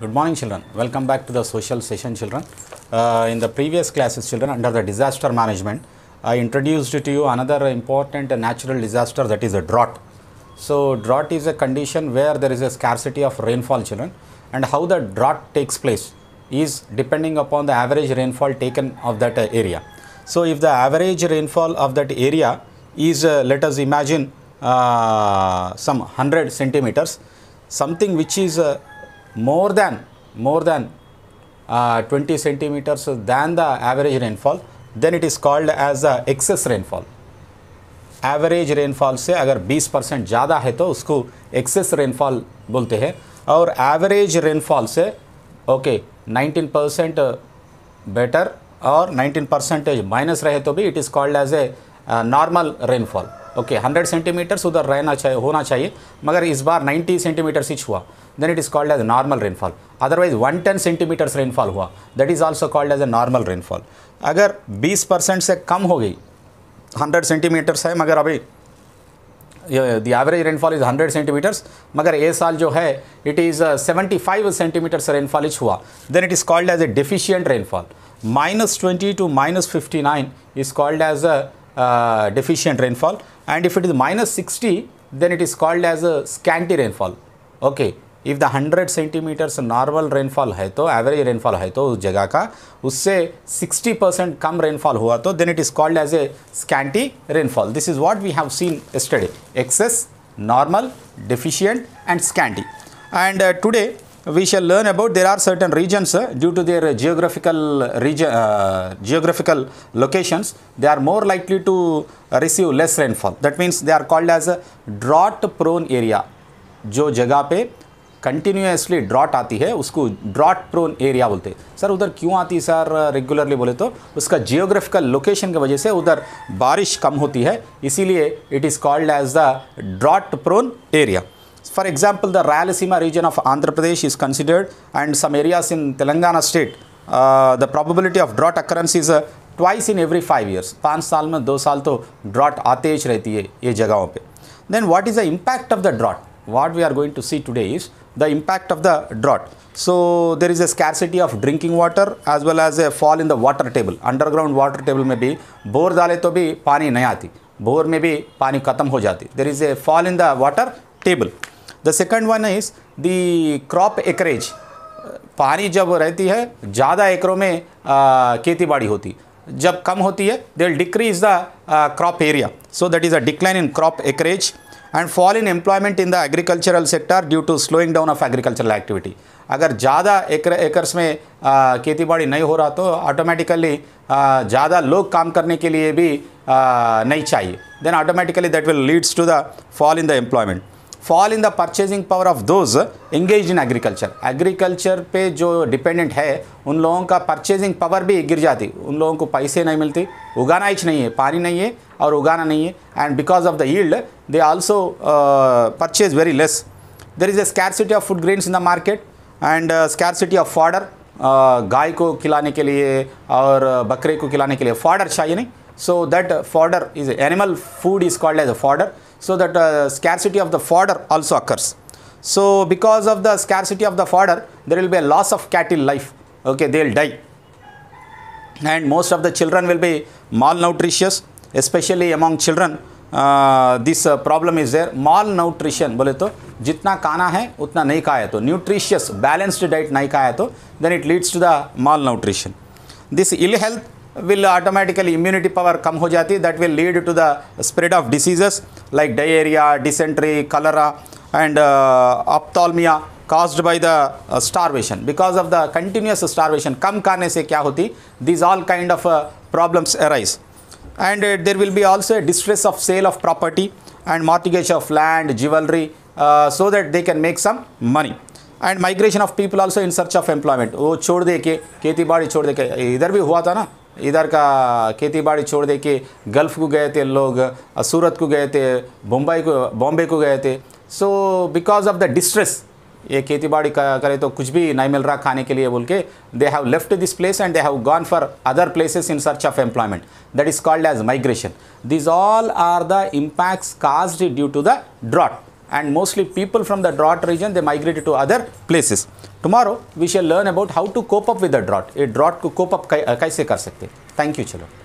Good morning children. Welcome back to the social session children. Uh, in the previous classes children under the disaster management, I introduced to you another important natural disaster that is a drought. So drought is a condition where there is a scarcity of rainfall children and how the drought takes place is depending upon the average rainfall taken of that area. So if the average rainfall of that area is uh, let us imagine uh, some 100 centimeters, something which is uh, more than more than twenty centimetres than the average rainfall then it is called as a excess rainfall average rainfall से अगर 20 percent ज़्यादा है तो उसको access rainfall बोलते हैं और average rainfall से ओके नाइनटीन परसेंट बेटर और 19 परसेंटेज माइनस रहे तो भी it is called as a normal rainfall okay hundred centimetres उधर रहना चाहिए होना चाहिए मगर इस बार नाइन्टी सेंटीमीटर्स ही हुआ then it is called as normal rainfall otherwise one ten centimetres rainfall हुआ that is also called as a normal rainfall अगर बीस परसेंट से कम हो गई हंड्रेड सेंटीमीटर्स है मगर अभी the average rainfall is hundred centimetres मगर ये साल जो है it is seventy five centimetres rainfall इच हुआ then it is called as a deficient rainfall minus twenty to minus fifty nine is called as a deficient rainfall and if it is minus 60 then it is called as a scanty rainfall okay if the 100 centimeters normal rainfall hai to average rainfall hai to us jagah ka usse 60% kam rainfall hua to then it is called as a scanty rainfall this is what we have seen yesterday excess normal deficient and scanty and uh, today we shall learn about there are certain regions uh, due to their geographical region uh, geographical locations they are more likely to receive less rainfall that means they are called as a drought prone area jo jagah pe continuously drought आती है उसको drought prone area बोलते हैं sir उधर क्यों आती है sir regularly बोले तो उसका जियोग्राफिकल लोकेशन की वजह से उधर बारिश कम होती है इसीलिए it is called as the drought prone area For example, the Rayalaseema region of Andhra Pradesh is considered and some areas in Telangana state, uh, the probability of drought occurrence is uh, twice in every five years. Five years में दो साल तो drought आते ही रहती है ये जगहों पे. Then what is the impact of the drought? What we are going to see today is the impact of the drought. So there is a scarcity of drinking water as well as a fall in the water table. Underground water table may be bore डाले तो भी पानी नहीं आती bore में भी पानी खत्म हो जाती There is a fall in the water table. The second one is the crop acreage पानी जब रहती है ज़्यादा एकरों में खेती बाड़ी होती जब कम होती है they will decrease the crop area so that is a decline in crop acreage and fall in employment in the agricultural sector due to slowing down of agricultural activity अगर ज़्यादा एकर एकर्स में खेती बाड़ी नहीं हो रहा तो ऑटोमेटिकली ज़्यादा लोग काम करने के लिए भी आ, नहीं चाहिए then automatically that will leads to the fall in the employment fall in the purchasing power of those engage in agriculture agriculture पे जो डिपेंडेंट है उन लोगों का परचेजिंग पावर भी गिर जाती उन लोगों को पैसे नहीं मिलते उगाना ही नहीं है पानी नहीं है और उगाना नहीं है and because of the yield they also purchase very less there is a scarcity of food grains in the market and scarcity of fodder गाय को खिलाने के लिए और uh, बकरे को खिलाने के लिए फॉर्डर चाहिए नहीं so that fodder is animal food is called as a fodder so that uh, scarcity of the fodder also occurs. So because of the scarcity of the fodder, there will be a loss of cattle life. Okay, they'll die. And most of the children will be malnutritious, especially among children. This problem is there malnutrition बोले तो जितना खाना है उतना नहीं खाया तो nutritious balanced diet नहीं खाया तो then it leads to the malnutrition this ill health will automatically immunity power come ho jati that will lead to the spread of diseases like diarrhea, dysentery, cholera and uh, ophthalmia caused by the uh, starvation because of the continuous starvation kam kane se kya hoti these all kind of uh, problems arise and uh, there will be also distress of sale of property and mortgage of land jewelry uh, so that they can make some money and migration of people also in search of employment वो छोड़ दे के खेती बाड़ी छोड़ दे के इधर भी हुआ था ना इधर का खेतीबाड़ी छोड़ दे के गल्फ़ को गए थे लोग सूरत को गए थे मुंबई को बॉम्बे को गए थे so because of the distress ये खेती बाड़ी करे तो कुछ भी नहीं मिल रहा खाने के लिए बोल के they have left this place and they have gone for other places in search of employment that is called as migration these all are the impacts caused due to the drought and mostly people from the drought region they migrated to other places. Tomorrow we shall learn about how to cope up with the drought. A drought to cope up कैसे कर सकते Thank you चलो.